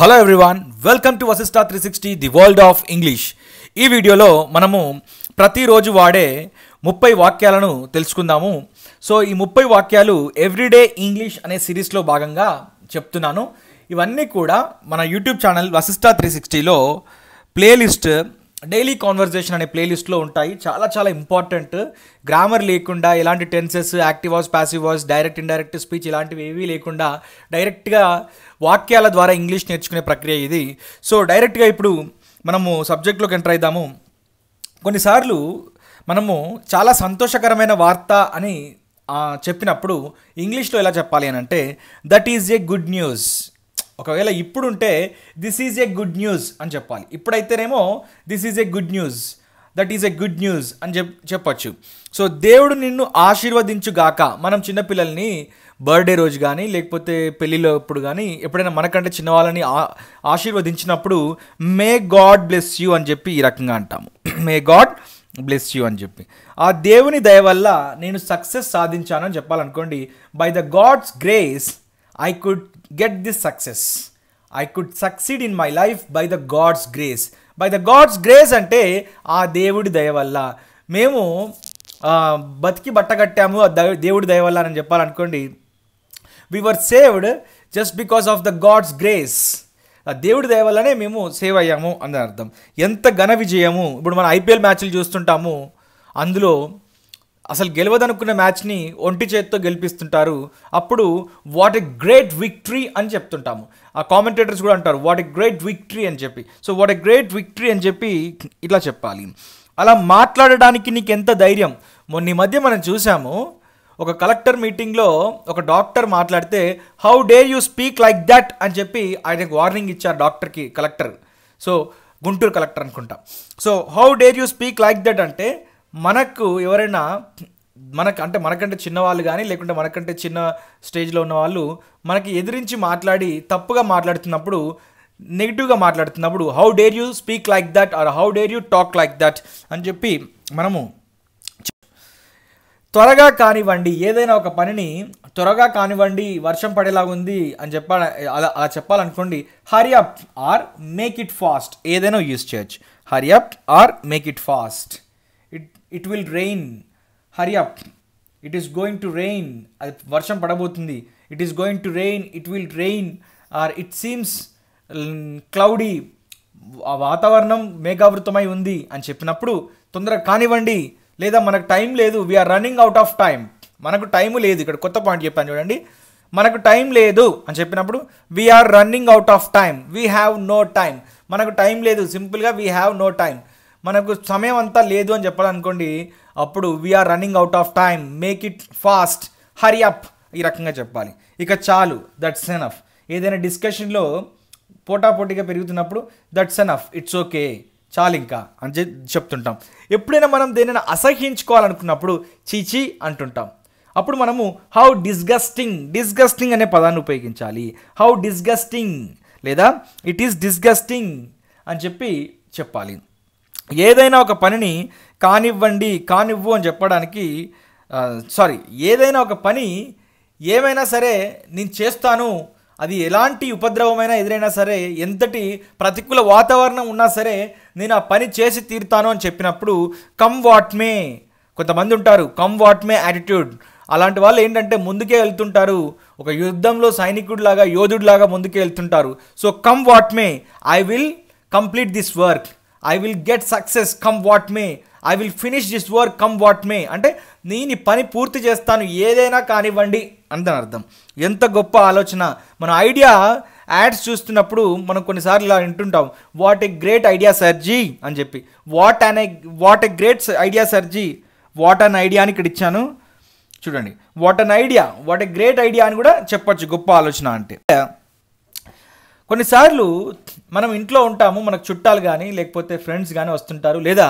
hello everyone welcome to Vasista three sixty the world of English ఈ వీడియోలో మనము ప్రతిరోజు వాడే ముప్పై వాక్యాలను తెలుసుకుందాము సో ఈ ముప్పై వాక్యాలు ఎవ్రీడే ఇంగ్లీష్ అనే సిరీస్లో భాగంగా చెప్తున్నాను ఇవన్నీ కూడా మన యూట్యూబ్ ఛానల్ వసిస్టా త్రీ సిక్స్టీలో ప్లేలిస్ట్ డైలీ కాన్వర్జేషన్ అనే ప్లేలిస్ట్లో ఉంటాయి చాలా చాలా ఇంపార్టెంట్ గ్రామర్ లేకుండా ఎలాంటి tenses active voice passive voice direct indirect speech ఇలాంటివి ఏవీ లేకుండా డైరెక్ట్గా వాక్యాల ద్వారా ఇంగ్లీష్ నేర్చుకునే ప్రక్రియ ఇది సో డైరెక్ట్గా ఇప్పుడు మనము సబ్జెక్ట్లోకి ఎంటర్ అవుదాము కొన్నిసార్లు మనము చాలా సంతోషకరమైన వార్త అని చెప్పినప్పుడు ఇంగ్లీష్లో ఎలా చెప్పాలి అని అంటే that is a good news ఒకవేళ ఇప్పుడుంటే this is a good news అని చెప్పాలి ఇప్పుడైతేనేమో this is a good news that is a good news అని చెప్ చెప్పచ్చు సో దేవుడు నిన్ను ఆశీర్వదించుగాక మనం చిన్నపిల్లల్ని బర్త్డే రోజు కానీ లేకపోతే పెళ్ళిలో అప్పుడు కానీ ఎప్పుడైనా మనకంటే చిన్నవాళ్ళని ఆశీర్వదించినప్పుడు మే గాడ్ బ్లెస్ యూ అని చెప్పి ఈ రకంగా అంటాము మే గాడ్ బ్లెస్ యూ అని చెప్పి ఆ దేవుని దయ వల్ల నేను సక్సెస్ సాధించానని చెప్పాలనుకోండి by the God's grace I could get this success I could succeed in my life by the God's grace by the God's grace అంటే ఆ దేవుడి దయ వల్ల మేము బతికి బట్టగట్టాము ఆ దేవుడి దయ వల్ల అని చెప్పాలనుకోండి we were saved just because of the God's grace దేవుడి దయ వల్లనే మేము సేవ్ అయ్యాము అని అర్థం ఎంత ఘన విజయము ఇప్పుడు మనం ఐపీఎల్ మ్యాచ్లు చూస్తుంటాము అందులో అసలు గెలవదనుకున్న మ్యాచ్ని ఒంటి చేత్తో గెలిపిస్తుంటారు అప్పుడు వాట్ ఎ గ్రేట్ విక్టరీ అని చెప్తుంటాము ఆ కామెంటేటర్స్ కూడా అంటారు వాట్ ఎ గ్రేట్ విక్టరీ అని చెప్పి so what a great victory అని చెప్పి ఇట్లా చెప్పాలి అలా మాట్లాడడానికి నీకు ఎంత ధైర్యం మొన్న మధ్య మనం చూసాము ఒక కలెక్టర్ మీటింగ్లో ఒక డాక్టర్ మాట్లాడితే how dare you speak like that అని చెప్పి ఆయనకు వార్నింగ్ ఇచ్చారు డాక్టర్కి కలెక్టర్ సో గుంటూరు కలెక్టర్ అనుకుంటా so how dare you speak like that అంటే మనకు ఎవరైనా మనకు అంటే మనకంటే చిన్నవాళ్ళు కానీ లేకుంటే మనకంటే చిన్న స్టేజ్లో ఉన్న వాళ్ళు మనకి ఎదిరించి మాట్లాడి తప్పుగా మాట్లాడుతున్నప్పుడు నెగిటివ్గా మాట్లాడుతున్నప్పుడు how dare you speak like that or how dare you talk like that అని చెప్పి మనము త్వరగా కానివ్వండి ఏదైనా ఒక పనిని త్వరగా కానివ్వండి వర్షం పడేలాగా ఉంది అని చెప్పా అలా అలా చెప్పాలనుకోండి hurry up or make it fast ఏదైనా యూస్ చేయొచ్చు hurry up or make it fast it it will rain hurry up it is going to rain అది వర్షం పడబోతుంది it is going to rain it will rain or it seems cloudy వాతావరణం మేఘావృతమై ఉంది అని చెప్పినప్పుడు తొందరగా కానివ్వండి లేదా మనకు టైం లేదు we're running out of time మనకు టైం లేదు ఇక్కడ కొత్త పాయింట్ చెప్పాను చూడండి మనకు టైం లేదు అని చెప్పినప్పుడు we're running out of time we have no time మనకు టైం లేదు సింపుల్గా వీ హ్యావ్ నో టైం మనకు సమయం అంతా లేదు అని చెప్పాలనుకోండి అప్పుడు we're running out of time make it fast hurry up ఈ రకంగా చెప్పాలి ఇక చాలు దట్స్ ఎనఫ్ ఏదైనా డిస్కషన్లో పోటాపోటీగా పెరుగుతున్నప్పుడు దట్స్ ఎనఫ్ ఇట్స్ ఓకే చాలు ఇంకా అని చెప్తుంటాం ఎప్పుడైనా మనం దేనైనా అసహించుకోవాలనుకున్నప్పుడు చీచి అంటుంటాం అప్పుడు మనము హౌ డిస్గస్టింగ్ డిస్గస్టింగ్ అనే పదాన్ని ఉపయోగించాలి హౌ డిస్గస్టింగ్ లేదా ఇట్ ఈస్ డిస్గస్టింగ్ అని చెప్పి చెప్పాలి ఏదైనా ఒక పనిని కానివ్వండి కానివ్వు అని చెప్పడానికి సారీ ఏదైనా ఒక పని ఏమైనా సరే నేను చేస్తాను అది ఎలాంటి ఉపద్రవమైనా ఎదురైనా సరే ఎంతటి ప్రతికూల వాతావరణం ఉన్నా సరే నేను ఆ పని చేసి తీరుతాను అని చెప్పినప్పుడు కమ్ వాట్ మే కొంతమంది ఉంటారు కమ్ వాట్ మే యాటిట్యూడ్ అలాంటి వాళ్ళు ఏంటంటే ముందుకే వెళ్తుంటారు ఒక యుద్ధంలో సైనికుడిలాగా యోధుడిలాగా ముందుకే వెళ్తుంటారు so come what may I will complete this work I will get success come what may I will finish this work come what may అంటే నేను పని పూర్తి చేస్తాను ఏదైనా కానివ్వండి అని దాని అర్థం ఎంత గొప్ప ఆలోచన మన ఐడియా యాడ్స్ చూస్తున్నప్పుడు మనం కొన్నిసార్లు ఇలా వింటుంటాం వాట్ ఏ గ్రేట్ ఐడియా సర్జీ అని చెప్పి వాట్ అనే వాట్ ఏ గ్రేట్ ఐడియా సర్జీ వాట్ అన్ ఐడియా అని ఇక్కడ ఇచ్చాను చూడండి what an idea what a great idea అని కూడా చెప్పొచ్చు గొప్ప ఆలోచన అంటే కొన్నిసార్లు మనం ఇంట్లో ఉంటాము మనకు చుట్టాలు కానీ లేకపోతే ఫ్రెండ్స్ కానీ వస్తుంటారు లేదా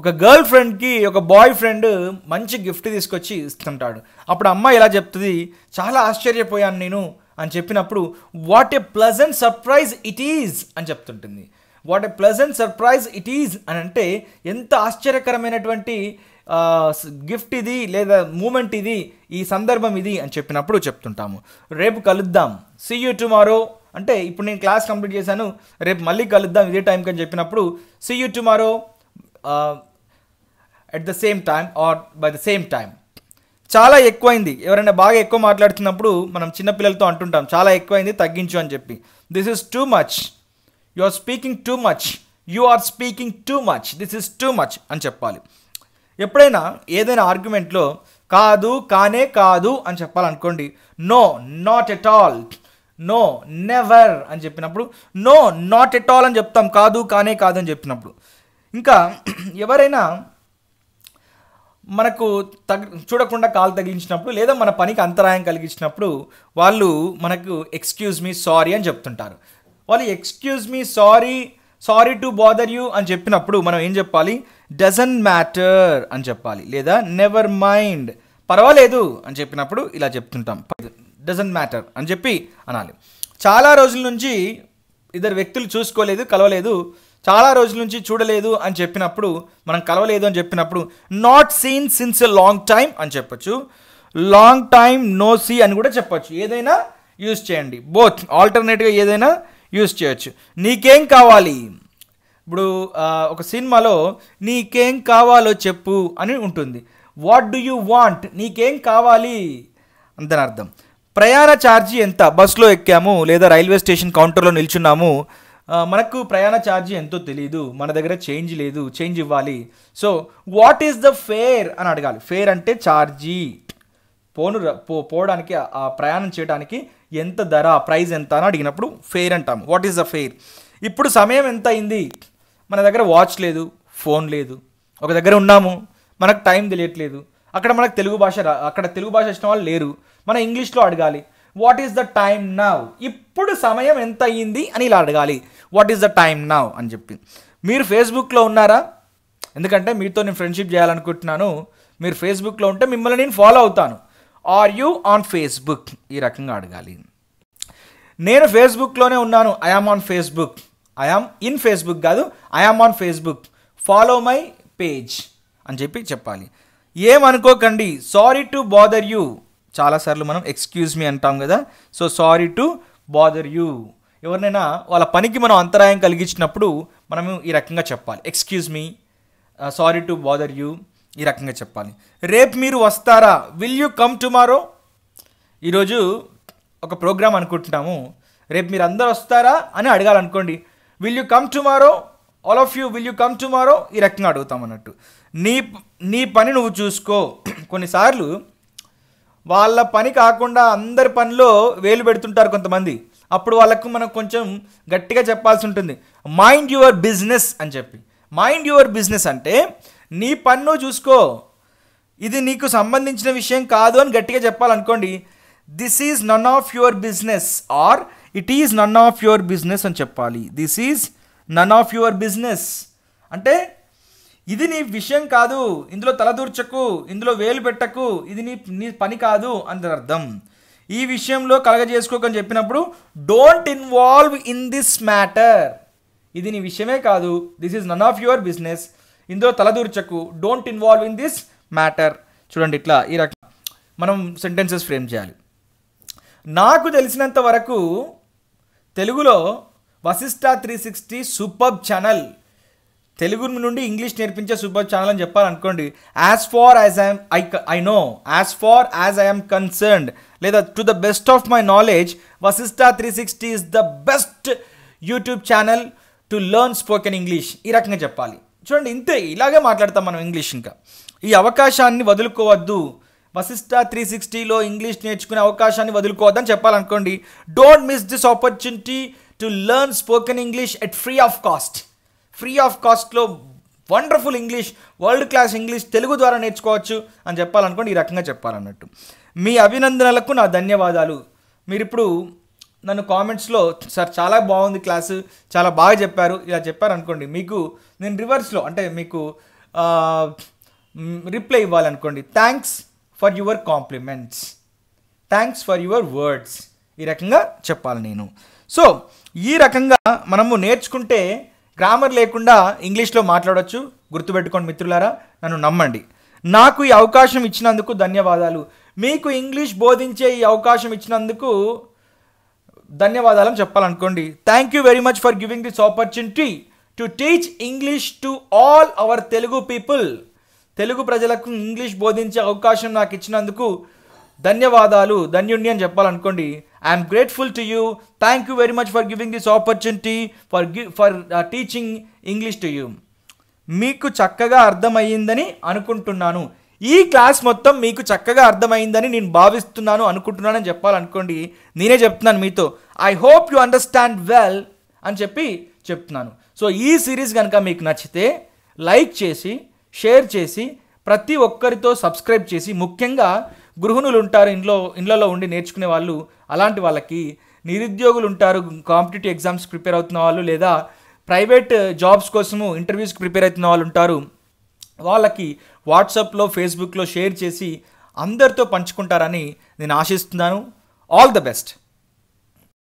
ఒక గర్ల్ ఫ్రెండ్కి ఒక బాయ్ ఫ్రెండ్ మంచి గిఫ్ట్ తీసుకొచ్చి ఇస్తుంటాడు అప్పుడు అమ్మాయి ఎలా చెప్తుంది చాలా ఆశ్చర్యపోయాను నేను అని చెప్పినప్పుడు what a pleasant surprise it is అని చెప్తుంటుంది what a pleasant surprise it is అని అంటే ఎంత ఆశ్చర్యకరమైనటువంటి గిఫ్ట్ ఇది లేదా మూమెంట్ ఇది ఈ సందర్భం ఇది అని చెప్పినప్పుడు చెప్తుంటాము రేపు కలుద్దాం సీ యూ టుమారో అంటే ఇప్పుడు నేను క్లాస్ కంప్లీట్ చేశాను రేపు మళ్ళీ కలుద్దాం ఇదే టైంకి అని చెప్పినప్పుడు see you tomorrow at the same time or by the same time చాలా ఎక్కువైంది ఎవరైనా బాగా ఎక్కువ మాట్లాడుతున్నప్పుడు మనం చిన్నపిల్లలతో అంటుంటాం చాలా ఎక్కువైంది తగ్గించు అని చెప్పి this is too much you are speaking too much you are speaking too much this is too much అని చెప్పాలి ఎప్పుడైనా ఏదైనా ఆర్గ్యుమెంట్లో కాదు కానే కాదు అని చెప్పాలనుకోండి no not at all no never అని చెప్పినప్పుడు నో నాట్ ఎట్ ఆల్ అని చెప్తాం కాదు కానే కాదు అని చెప్పినప్పుడు ఇంకా ఎవరైనా మనకు తగ చూడకుండా కాలు తగిలించినప్పుడు లేదా మన పనికి అంతరాయం కలిగించినప్పుడు వాళ్ళు మనకు ఎక్స్క్యూజ్ మీ సారీ అని చెప్తుంటారు వాళ్ళు excuse me sorry sorry to bother you అని చెప్పినప్పుడు మనం ఏం చెప్పాలి డజన్ మ్యాటర్ అని చెప్పాలి లేదా నెవర్ మైండ్ పర్వాలేదు అని చెప్పినప్పుడు ఇలా చెప్తుంటాం డజంట్ మ్యాటర్ అని చెప్పి అనాలి చాలా రోజుల నుంచి ఇద్దరు వ్యక్తులు చూసుకోలేదు కలవలేదు చాలా రోజుల నుంచి చూడలేదు అని చెప్పినప్పుడు మనం కలవలేదు అని చెప్పినప్పుడు not seen since a long time అని చెప్పొచ్చు లాంగ్ టైమ్ నో సీ అని కూడా చెప్పొచ్చు ఏదైనా యూజ్ చేయండి బోత్ ఆల్టర్నేట్గా ఏదైనా యూజ్ చేయొచ్చు నీకేం కావాలి ఇప్పుడు ఒక సినిమాలో నీకేం కావాలో చెప్పు అని ఉంటుంది వాట్ డూ యూ వాంట్ నీకేం కావాలి అంతనర్థం ప్రయాణ ఛార్జీ ఎంత బస్సులో ఎక్కాము లేదా రైల్వే స్టేషన్ కౌంటర్లో నిల్చున్నాము మనకు ప్రయాణ ఛార్జీ ఎంతో తెలియదు మన దగ్గర చేంజ్ లేదు చేంజ్ ఇవ్వాలి so what is the fare అని అడగాలి ఫేర్ అంటే ఛార్జీ పోను పో పోవడానికి ఆ ప్రయాణం చేయడానికి ఎంత ధర ప్రైస్ ఎంత అని అడిగినప్పుడు ఫేర్ అంటాము వాట్ ఈస్ ద ఫేర్ ఇప్పుడు సమయం ఎంత అయింది మన దగ్గర వాచ్ లేదు ఫోన్ లేదు ఒక దగ్గర ఉన్నాము మనకు టైం తెలియట్లేదు అక్కడ మనకు తెలుగు భాష అక్కడ తెలుగు భాష ఇష్టం వాళ్ళు లేరు మన ఇంగ్లీష్లో అడగాలి what is the time now ఇప్పుడు సమయం ఎంత అయ్యింది అని ఇలా అడగాలి what is the time now అని చెప్పి మీరు ఫేస్బుక్లో ఉన్నారా ఎందుకంటే మీతో నేను ఫ్రెండ్షిప్ చేయాలనుకుంటున్నాను మీరు ఫేస్బుక్లో ఉంటే మిమ్మల్ని నేను ఫాలో అవుతాను ఆర్ యూ ఆన్ ఫేస్బుక్ ఈ రకంగా అడగాలి నేను ఫేస్బుక్లోనే ఉన్నాను I'm on Facebook I'm in Facebook కాదు I'm on Facebook follow my page అని చెప్పి చెప్పాలి ఏమనుకోకండి సారీ టు బాదర్ యూ చాలాసార్లు మనం ఎక్స్క్యూజ్ మీ అంటాం కదా so sorry to bother you ఎవరినైనా వాళ్ళ పనికి మనం అంతరాయం కలిగించినప్పుడు మనము ఈ రకంగా చెప్పాలి excuse me sorry to bother you ఈ రకంగా చెప్పాలి రేపు మీరు వస్తారా విల్ యూ కమ్ టుమారో ఈరోజు ఒక ప్రోగ్రామ్ అనుకుంటున్నాము రేపు మీరు అందరు వస్తారా అని అడగాలనుకోండి will you come tomorrow all of you will you come tomorrow ఈ రకంగా అడుగుతాం అన్నట్టు నీ నీ పని నువ్వు చూసుకో కొన్నిసార్లు వాళ్ళ పని కాకుండా అందరి పనిలో వేలు పెడుతుంటారు కొంతమంది అప్పుడు వాళ్ళకు మనం కొంచెం గట్టిగా చెప్పాల్సి ఉంటుంది మైండ్ యువర్ బిజినెస్ అని చెప్పి మైండ్ యువర్ బిజినెస్ అంటే నీ పన్ను చూసుకో ఇది నీకు సంబంధించిన విషయం కాదు అని గట్టిగా చెప్పాలనుకోండి this is none of your business or it is none of your business అని చెప్పాలి this is none of your business అంటే ఇది నీ విషయం కాదు ఇందులో తలదూర్చకు ఇందులో వేలు పెట్టకు ఇది నీ నీ పని కాదు అని అర్థం ఈ విషయంలో కలగజేసుకోకని చెప్పినప్పుడు don't involve in this matter ఇది నీ విషయమే కాదు this is none of your business ఇందులో తలదూర్చకు don't involve in this matter చూడండి ఇట్లా ఈ రకం మనం సెంటెన్సెస్ ఫ్రేమ్ చేయాలి నాకు తెలిసినంత వరకు తెలుగులో Vasishta three sixty super channel Telugu నుండి ఇంగ్లీష్ నేర్పించే సూపర్ ఛానల్ అని చెప్పాలనుకోండి as far as I'm I I know as far as I'm concerned లేదా to the best of my knowledge Vasishta three sixty is the best YouTube channel to learn spoken English ఈ రకంగా చెప్పాలి చూడండి ఇంతే ఇలాగే మాట్లాడతాం మనం ఇంగ్లీష్ ఇంకా ఈ అవకాశాన్ని వదులుకోవద్దు వసిస్టా త్రీ సిక్స్టీలో ఇంగ్లీష్ నేర్చుకునే అవకాశాన్ని వదులుకోవద్దని చెప్పాలనుకోండి don't miss this opportunity to learn spoken English at free of cost free of కాస్ట్లో wonderful English world class English Telugu ద్వారా నేర్చుకోవచ్చు అని చెప్పాలనుకోండి ఈ రకంగా చెప్పాలన్నట్టు మీ అభినందనలకు నా ధన్యవాదాలు మీరు ఇప్పుడు నన్ను కామెంట్స్లో సార్ చాలా బాగుంది క్లాసు చాలా బాగా చెప్పారు ఇలా చెప్పారు అనుకోండి మీకు నేను రివర్స్లో అంటే మీకు రిప్లై ఇవ్వాలనుకోండి thanks for your compliments thanks for your words ఈ రకంగా చెప్పాలి నేను సో ఈ రకంగా మనము నేర్చుకుంటే గ్రామర్ లేకుండా ఇంగ్లీష్లో మాట్లాడవచ్చు గుర్తుపెట్టుకోండి మిత్రులారా నన్ను నమ్మండి నాకు ఈ అవకాశం ఇచ్చినందుకు ధన్యవాదాలు మీకు ఇంగ్లీష్ బోధించే ఈ అవకాశం ఇచ్చినందుకు ధన్యవాదాలు చెప్పాలనుకోండి thank you very much for giving this opportunity to teach English to all our Telugu people Telugu ప్రజలకు ఇంగ్లీష్ బోధించే అవకాశం నాకు ఇచ్చినందుకు ధన్యవాదాలు ధన్యుణ్యం చెప్పాలనుకోండి I am grateful to you thank you very much for giving this opportunity for for for teaching English to you మీకు చక్కగా అర్థమయ్యిందని అనుకుంటున్నాను ఈ క్లాస్ మొత్తం మీకు చక్కగా అర్థమైందని నేను భావిస్తున్నాను అనుకుంటున్నానని చెప్పాలనుకోండి నేనే చెప్తున్నాను మీతో I hope you understand well అని చెప్పి చెప్తున్నాను సో ఈ సిరీస్ కనుక మీకు నచ్చితే లైక్ చేసి షేర్ చేసి ప్రతి ఒక్కరితో సబ్స్క్రైబ్ చేసి ముఖ్యంగా గృహిణులు ఉంటారు ఇంట్లో ఇండ్లలో ఉండి నేర్చుకునే వాళ్ళు అలాంటి వాళ్ళకి నిరుద్యోగులు ఉంటారు కాంపిటేటివ్ ఎగ్జామ్స్ ప్రిపేర్ అవుతున్న వాళ్ళు లేదా ప్రైవేట్ జాబ్స్ కోసము ఇంటర్వ్యూస్కి ప్రిపేర్ అవుతున్న వాళ్ళు ఉంటారు వాళ్ళకి వాట్సాప్లో ఫేస్బుక్లో షేర్ చేసి అందరితో పంచుకుంటారని నేను ఆశిస్తున్నాను ఆల్ ద బెస్ట్